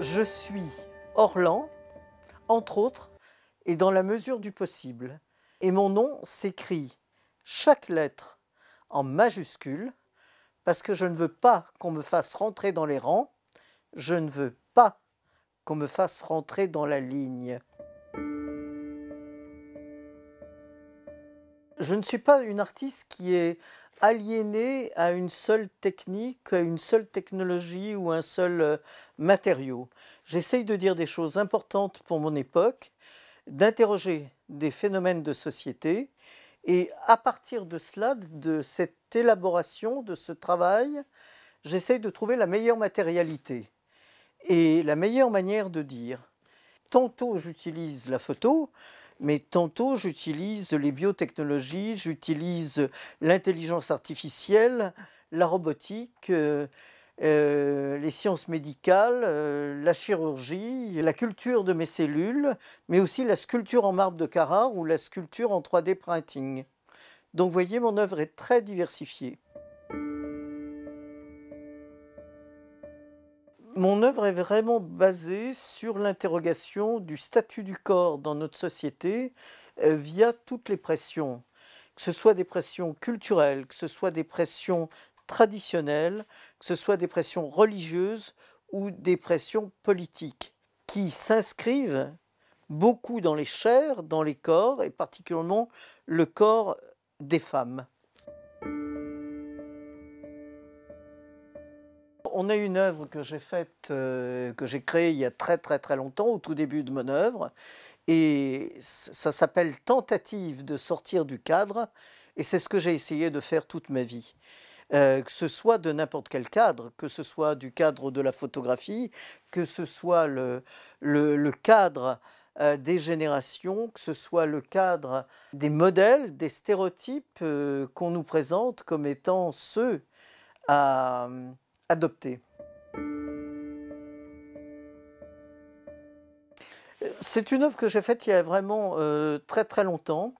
Je suis Orlan, entre autres, et dans la mesure du possible. Et mon nom s'écrit chaque lettre en majuscule, parce que je ne veux pas qu'on me fasse rentrer dans les rangs, je ne veux pas qu'on me fasse rentrer dans la ligne. Je ne suis pas une artiste qui est Aliéné à une seule technique, à une seule technologie ou un seul euh, matériau. J'essaye de dire des choses importantes pour mon époque, d'interroger des phénomènes de société et à partir de cela, de cette élaboration, de ce travail, j'essaye de trouver la meilleure matérialité et la meilleure manière de dire. Tantôt j'utilise la photo, mais tantôt j'utilise les biotechnologies, j'utilise l'intelligence artificielle, la robotique, euh, euh, les sciences médicales, euh, la chirurgie, la culture de mes cellules, mais aussi la sculpture en marbre de Carrare ou la sculpture en 3D printing. Donc vous voyez, mon œuvre est très diversifiée. Mon œuvre est vraiment basée sur l'interrogation du statut du corps dans notre société euh, via toutes les pressions, que ce soit des pressions culturelles, que ce soit des pressions traditionnelles, que ce soit des pressions religieuses ou des pressions politiques, qui s'inscrivent beaucoup dans les chairs, dans les corps, et particulièrement le corps des femmes. on a une œuvre que j'ai faite, euh, que j'ai créée il y a très très très longtemps, au tout début de mon œuvre, et ça s'appelle Tentative de sortir du cadre, et c'est ce que j'ai essayé de faire toute ma vie. Euh, que ce soit de n'importe quel cadre, que ce soit du cadre de la photographie, que ce soit le, le, cadre euh, des générations, que ce soit le cadre des modèles, des stéréotypes qu'on nous présente comme étant ceux à, adopté. C'est une œuvre que j'ai faite il y a vraiment euh, très très longtemps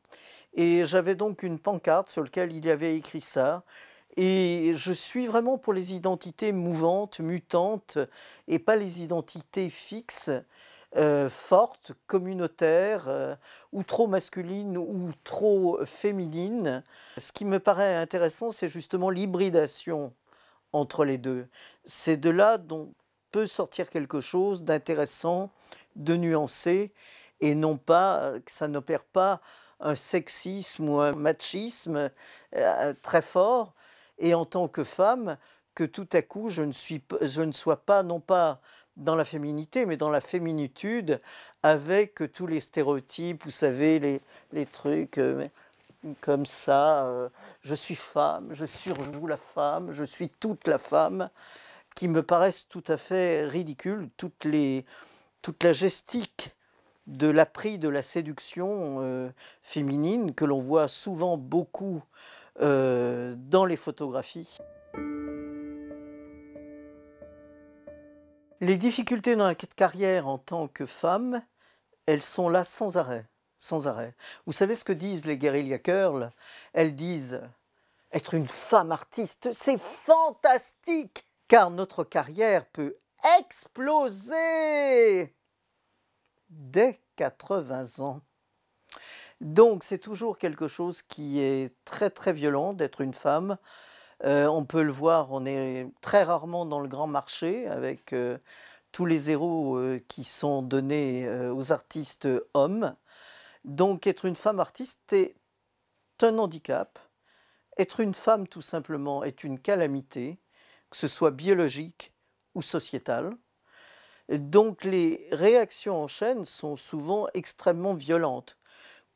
et j'avais donc une pancarte sur laquelle il y avait écrit ça. Et je suis vraiment pour les identités mouvantes, mutantes, et pas les identités fixes, euh, fortes, communautaires, euh, ou trop masculines ou trop féminines. Ce qui me paraît intéressant, c'est justement l'hybridation entre les deux. C'est de là dont peut sortir quelque chose d'intéressant, de nuancé, et non pas euh, que ça n'opère pas un sexisme ou un machisme euh, très fort, et en tant que femme, que tout à coup je ne, suis, je ne sois pas, non pas dans la féminité, mais dans la féminitude, avec tous les stéréotypes, vous savez, les, trucs. Euh, comme ça, euh, je suis femme, je surjoue la femme, je suis toute la femme, qui me paraissent tout à fait ridicules, toutes les, toute la gestique de l'appris de la séduction euh, féminine que l'on voit souvent beaucoup euh, dans les photographies. Les difficultés dans la carrière en tant que femme, elles sont là sans arrêt sans arrêt. Vous savez ce que disent les Guerrilla curls Elles disent être une femme artiste, c'est fantastique, car notre carrière peut exploser dès 80 ans. Donc c'est toujours quelque chose qui est très très violent d'être une femme. Euh, on peut le voir, on est très rarement dans le grand marché avec euh, tous les héros euh, qui sont donnés aux artistes hommes. Donc être une femme artiste est un handicap. Être une femme tout simplement est une calamité, que ce soit biologique ou sociétale. Donc les réactions en chaîne sont souvent extrêmement violentes.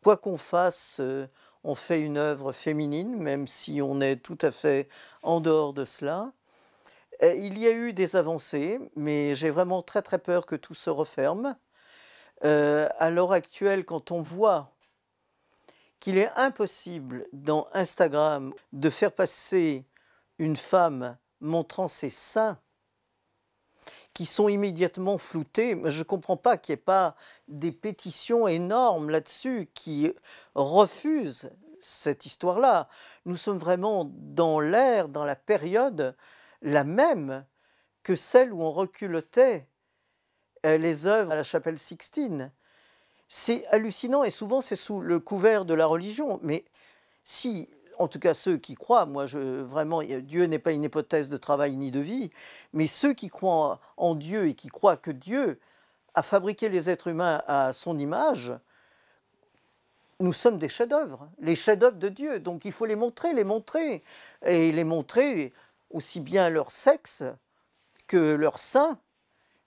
Quoi qu'on fasse, euh, on fait une œuvre féminine, même si on est tout à fait en dehors de cela. Il y a eu des avancées, mais j'ai vraiment très très peur que tout se referme. Euh, à l'heure actuelle, quand on voit qu'il est impossible dans Instagram de faire passer une femme montrant ses seins qui sont immédiatement floutés. Je ne comprends pas qu'il n'y ait pas des pétitions énormes là-dessus qui refusent cette histoire-là. Nous sommes vraiment dans l'ère, dans la période la même que celle où on reculotait euh, les œuvres à la chapelle Sixtine. C'est hallucinant et souvent c'est sous le couvert de la religion. Mais si, en tout cas ceux qui croient, moi je, vraiment, Dieu n'est pas une hypothèse de travail ni de vie, mais ceux qui croient en Dieu et qui croient que Dieu a fabriqué les êtres humains à son image, nous sommes des chefs-d'œuvre, les chefs-d'œuvre de Dieu. Donc il faut les montrer, les montrer. Et les montrer aussi bien leur sexe que leur sein,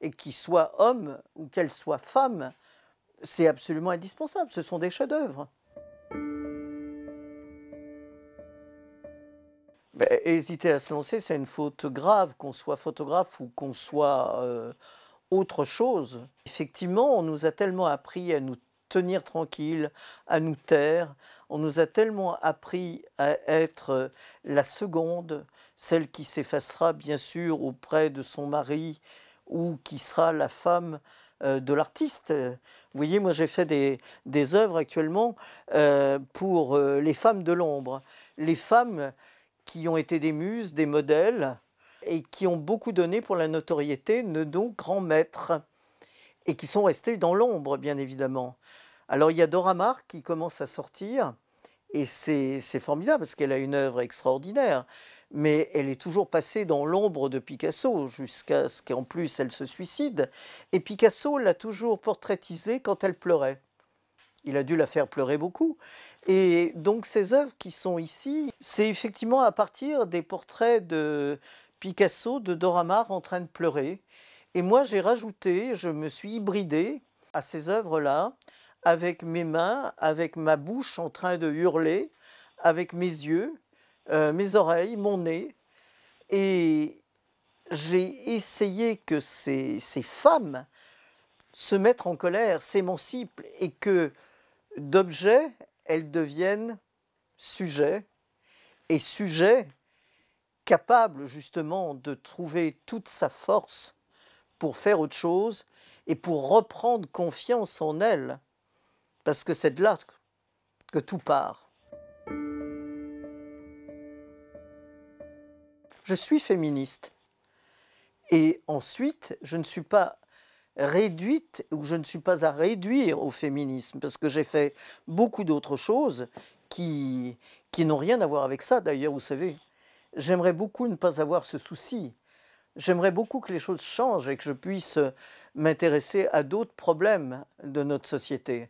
et qu'il soit homme ou qu'elle soit femme, c'est absolument indispensable. Ce sont des chefs-d'œuvre. Ben, hésiter à se lancer, c'est une faute grave, qu'on soit photographe ou qu'on soit euh, autre chose. Effectivement, on nous a tellement appris à nous tenir tranquille, à nous taire, on nous a tellement appris à être euh, la seconde, celle qui s'effacera bien sûr auprès de son mari ou qui sera la femme euh, de l'artiste. Euh, vous voyez, moi j'ai fait des, œuvres actuellement euh, pour les femmes de l'ombre, les femmes qui ont été des muses, des modèles, et qui ont beaucoup donné pour la notoriété de nos grands maîtres, et qui sont restées dans l'ombre, bien évidemment. Alors il y a Dora Maar qui commence à sortir, et c'est formidable parce qu'elle a une œuvre extraordinaire mais elle est toujours passée dans l'ombre de Picasso jusqu'à ce qu'en plus elle se suicide. Et Picasso l'a toujours portraitisée quand elle pleurait. Il a dû la faire pleurer beaucoup. Et donc ces œuvres qui sont ici, c'est effectivement à partir des portraits de Picasso, de Dora Maar en train de pleurer. Et moi j'ai rajouté, je me suis hybridée à ces œuvres-là, avec mes mains, avec ma bouche en train de hurler, avec mes yeux. Euh, mes oreilles, mon nez, et j'ai essayé que ces, femmes se mettent en colère, s'émancipent, et que d'objet, elles deviennent sujet, et sujet capable justement de trouver toute sa force pour faire autre chose et pour reprendre confiance en elles, parce que c'est de là que tout part. je suis féministe. Et ensuite, je ne suis pas réduite ou je ne suis pas à réduire au féminisme parce que j'ai fait beaucoup d'autres choses qui, qui n'ont rien à voir avec ça d'ailleurs, vous savez. J'aimerais beaucoup ne pas avoir ce souci. J'aimerais beaucoup que les choses changent et que je puisse m'intéresser à d'autres problèmes de notre société.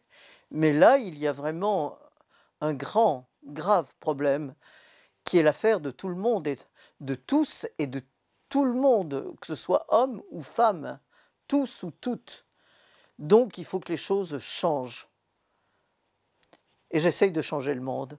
Mais là, il y a vraiment un grand, grave problème qui est l'affaire de tout le monde, et de tous et de tout le monde, que ce soit homme ou femme, tous ou toutes. Donc il faut que les choses changent. Et j'essaye de changer le monde.